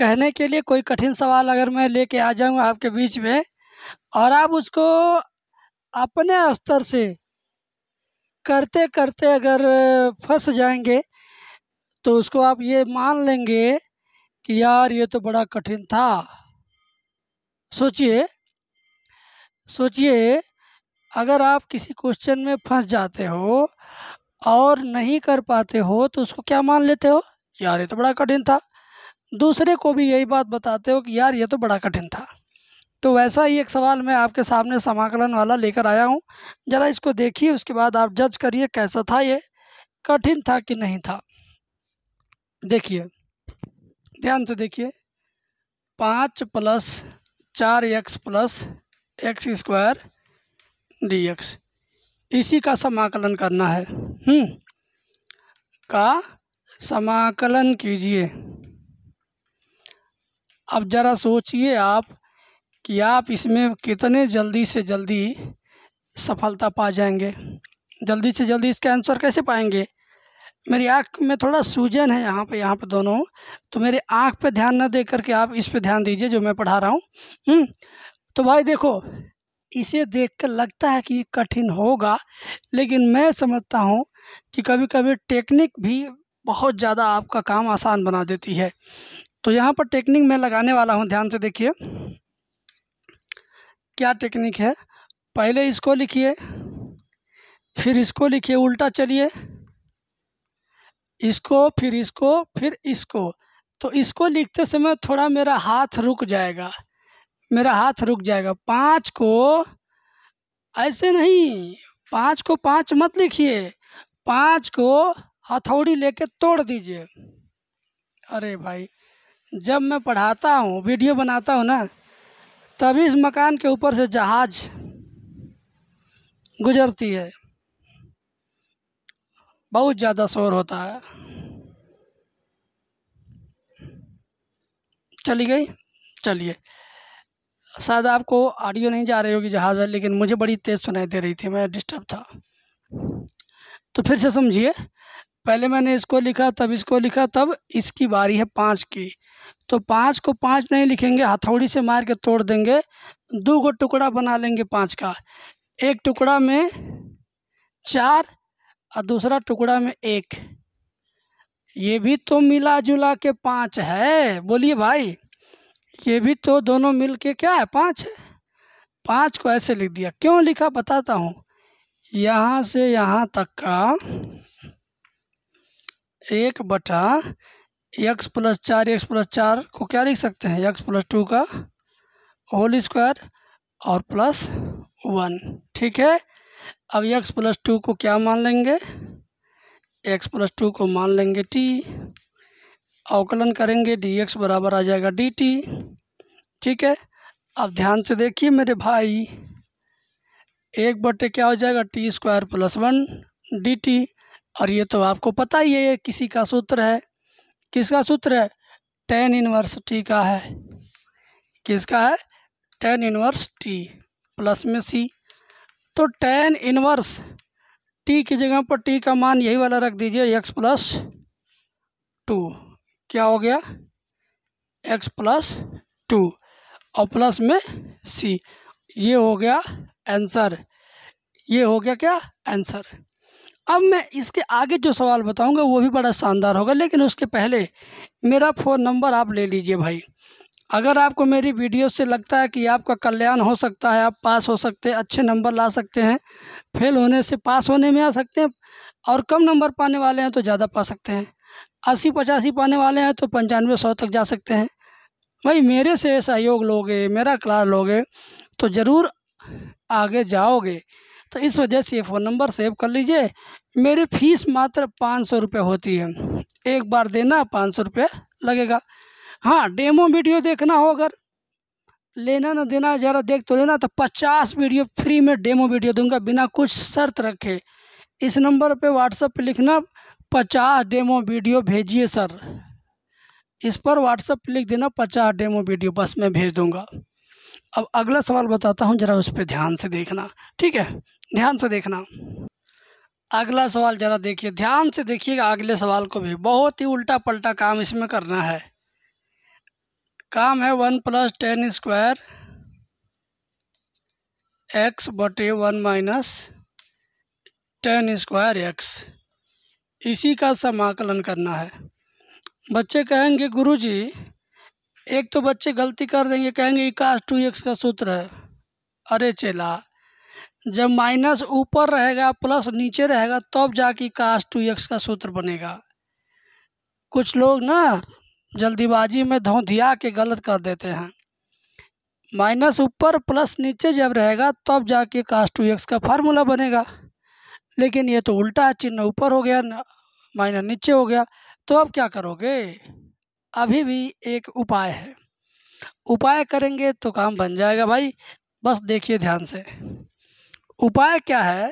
कहने के लिए कोई कठिन सवाल अगर मैं लेके आ जाऊँ आपके बीच में और आप उसको अपने स्तर से करते करते अगर फंस जाएंगे तो उसको आप ये मान लेंगे कि यार ये तो बड़ा कठिन था सोचिए सोचिए अगर आप किसी क्वेश्चन में फंस जाते हो और नहीं कर पाते हो तो उसको क्या मान लेते हो यार ये तो बड़ा कठिन था दूसरे को भी यही बात बताते हो कि यार ये तो बड़ा कठिन था तो वैसा ही एक सवाल मैं आपके सामने समाकलन वाला लेकर आया हूँ ज़रा इसको देखिए उसके बाद आप जज करिए कैसा था ये कठिन था कि नहीं था देखिए ध्यान से देखिए पाँच प्लस चार X plus X square D X इसी का समाकलन करना है हम्म का समाकलन कीजिए अब ज़रा सोचिए आप कि आप इसमें कितने जल्दी से जल्दी सफलता पा जाएंगे जल्दी से जल्दी इसका आंसर कैसे पाएंगे मेरी आँख में थोड़ा सूजन है यहाँ पे यहाँ पे दोनों तो मेरे आँख पे ध्यान न दे करके आप इस पे ध्यान दीजिए जो मैं पढ़ा रहा हूँ हम्म, तो भाई देखो इसे देख कर लगता है कि कठिन होगा लेकिन मैं समझता हूँ कि कभी कभी टेक्निक भी बहुत ज़्यादा आपका काम आसान बना देती है तो यहाँ पर टेक्निक मैं लगाने वाला हूँ ध्यान से देखिए क्या टेक्निक है पहले इसको लिखिए फिर इसको लिखिए उल्टा चलिए इसको फिर इसको फिर इसको तो इसको लिखते समय थोड़ा मेरा हाथ रुक जाएगा मेरा हाथ रुक जाएगा पाँच को ऐसे नहीं पाँच को पाँच मत लिखिए पाँच को हथौड़ी लेके तोड़ दीजिए अरे भाई जब मैं पढ़ाता हूँ वीडियो बनाता हूँ ना तभी इस मकान के ऊपर से जहाज़ गुजरती है बहुत ज़्यादा शोर होता है चली गई चलिए शायद आपको ऑडियो नहीं जा रही होगी जहाज़ वाली लेकिन मुझे बड़ी तेज़ सुनाई दे रही थी मैं डिस्टर्ब था तो फिर से समझिए पहले मैंने इसको लिखा तब इसको लिखा तब इसकी बारी है पाँच की तो पाँच को पाँच नहीं लिखेंगे हथौड़ी से मार के तोड़ देंगे दो को टुकड़ा बना लेंगे पाँच का एक टुकड़ा में चार और दूसरा टुकड़ा में एक ये भी तो मिला जुला के पाँच है बोलिए भाई ये भी तो दोनों मिल के क्या है पाँच है पाँच को ऐसे लिख दिया क्यों लिखा बताता हूँ यहाँ से यहाँ तक का एक बटा एक्स प्लस चार एक्स प्लस चार को क्या लिख सकते हैं एक्स प्लस टू का होल स्क्वायर और प्लस वन ठीक है अब एक्स प्लस टू को क्या मान लेंगे एक्स प्लस टू को मान लेंगे टी अवकलन करेंगे डी एक्स बराबर आ जाएगा डी टी ठीक है अब ध्यान से देखिए मेरे भाई एक बटे क्या हो जाएगा T square plus one D T और ये तो आपको पता ही है ये किसी का सूत्र है किसका सूत्र है टेन इनवर्स टी का है किसका है टेन इनवर्स टी प्लस में सी तो टेन इनवर्स टी की जगह पर टी का मान यही वाला रख दीजिए एक्स प्लस टू क्या हो गया एक्स प्लस टू और प्लस में सी ये हो गया आंसर ये हो गया क्या आंसर अब मैं इसके आगे जो सवाल बताऊंगा वो भी बड़ा शानदार होगा लेकिन उसके पहले मेरा फ़ोन नंबर आप ले लीजिए भाई अगर आपको मेरी वीडियो से लगता है कि आपका कल्याण हो सकता है आप पास हो सकते हैं अच्छे नंबर ला सकते हैं फेल होने से पास होने में आ सकते हैं और कम नंबर पाने वाले हैं तो ज़्यादा पा सकते हैं अस्सी पचासी पाने वाले हैं तो पंचानवे सौ तक जा सकते हैं भाई मेरे से सहयोग लोगे मेरा क्लास लोगे तो ज़रूर आगे जाओगे तो इस वजह से ये फ़ोन नंबर सेव कर लीजिए मेरी फ़ीस मात्र पाँच सौ रुपये होती है एक बार देना पाँच सौ रुपये लगेगा हाँ डेमो वीडियो देखना हो अगर लेना ना देना ज़रा देख तो लेना तो पचास वीडियो फ्री में डेमो वीडियो दूंगा बिना कुछ शर्त रखे इस नंबर पे व्हाट्सएप पे लिखना पचास डेमो वीडियो भेजिए सर इस पर व्हाट्सएप पे लिख देना पचास डेमो वीडियो बस मैं भेज दूँगा अब अगला सवाल बताता हूँ ज़रा उस पर ध्यान से देखना ठीक है ध्यान से देखना अगला सवाल ज़रा देखिए ध्यान से देखिएगा अगले सवाल को भी बहुत ही उल्टा पलटा काम इसमें करना है काम है one plus ten square X बटे one minus ten square X इसी का समाकलन करना है बच्चे कहेंगे गुरुजी एक तो बच्चे गलती कर देंगे कहेंगे इकास टू एक्स का सूत्र है अरे चेला जब माइनस ऊपर रहेगा प्लस नीचे रहेगा तब तो जाके कास टू एक्स का सूत्र बनेगा कुछ लोग ना जल्दीबाजी में धोधिया के गलत कर देते हैं माइनस ऊपर प्लस नीचे जब रहेगा तब तो जाके कास्ट टू एक्स का फार्मूला बनेगा लेकिन ये तो उल्टा है चिन्ह ऊपर हो गया माइनस नीचे हो गया तो अब क्या करोगे अभी भी एक उपाय है उपाय करेंगे तो काम बन जाएगा भाई बस देखिए ध्यान से उपाय क्या है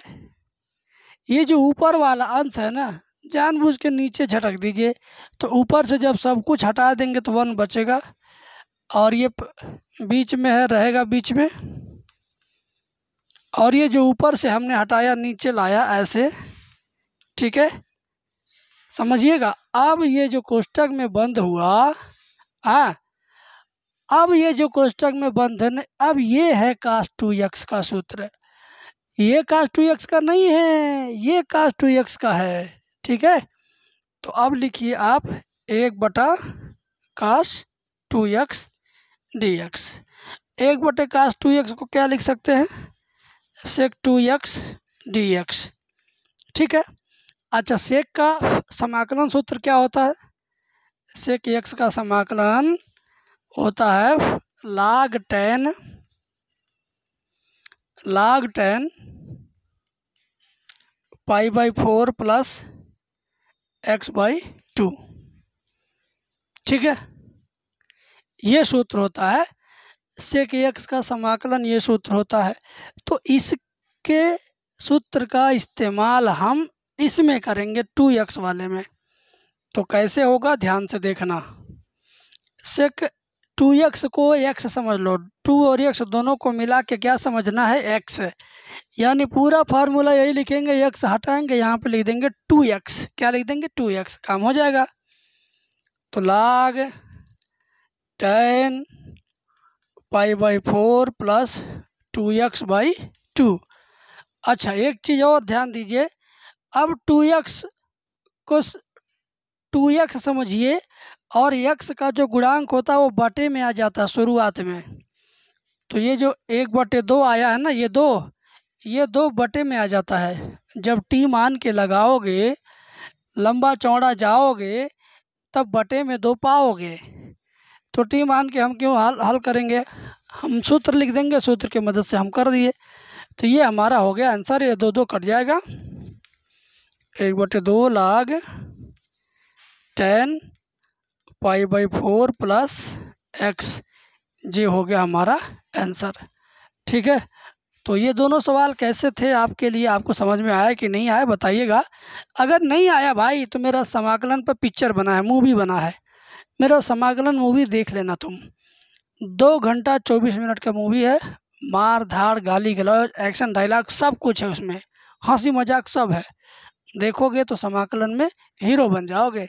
ये जो ऊपर वाला अंश है ना जानबूझ के नीचे झटक दीजिए तो ऊपर से जब सब कुछ हटा देंगे तो वन बचेगा और ये बीच में है रहेगा बीच में और ये जो ऊपर से हमने हटाया नीचे लाया ऐसे ठीक है समझिएगा अब ये जो कोष्टक में बंद हुआ हाँ अब ये जो कोष्टक में बंद है ना अब ये है कास्ट टू यक्स का सूत्र ये कास्ट टू एक्स का नहीं है ये कास्ट टू एक्स का है ठीक है तो अब लिखिए आप एक बटा cos two X D X एक बटे कास टू एक्स को क्या लिख सकते हैं sec two X D X ठीक है अच्छा सेक का समाकलन सूत्र क्या होता है सेक एक्स का समाकलन होता है log ten log ten pi by four plus X by two ठीक है ये सूत्र होता है सेक एक्स का समाकलन ये सूत्र होता है तो इसके सूत्र का इस्तेमाल हम इसमें करेंगे टू एक्स वाले में तो कैसे होगा ध्यान से देखना सेक टू एक्स को एक्स समझ लो टू और एक्स दोनों को मिला के क्या समझना है एक्स यानी पूरा फार्मूला यही लिखेंगे एक्स हटाएंगे यहाँ पे लिख देंगे टू एक्स क्या लिख देंगे टू एक्स काम हो जाएगा तो log ten pi by four plus two X by two अच्छा एक चीज़ और ध्यान दीजिए अब टू एक्स को टू एक्स समझिए और यक्स का जो गुणांक होता है वो बटे में आ जाता है शुरुआत में तो ये जो एक बटे दो आया है ना ये दो ये दो बटे में आ जाता है जब टी मान के लगाओगे लंबा चौड़ा जाओगे तब बटे में दो पाओगे तो टी मान के हम क्यों हल हल करेंगे हम सूत्र लिख देंगे सूत्र के मदद से हम कर दिए तो ये हमारा हो गया आंसर ये दो दो कट जाएगा एक बटे दो log ten pi by four plus X ये हो गया हमारा आंसर ठीक है तो ये दोनों सवाल कैसे थे आपके लिए आपको समझ में आया कि नहीं आया बताइएगा अगर नहीं आया भाई तो मेरा समाकलन पर पिक्चर बना है मूवी बना है मेरा समाकलन मूवी देख लेना तुम दो घंटा चौबीस मिनट का मूवी है मार धाड़ गाली गलौज एक्शन डायलॉग सब कुछ है उसमें हंसी मजाक सब है देखोगे तो समाकलन में हीरो बन जाओगे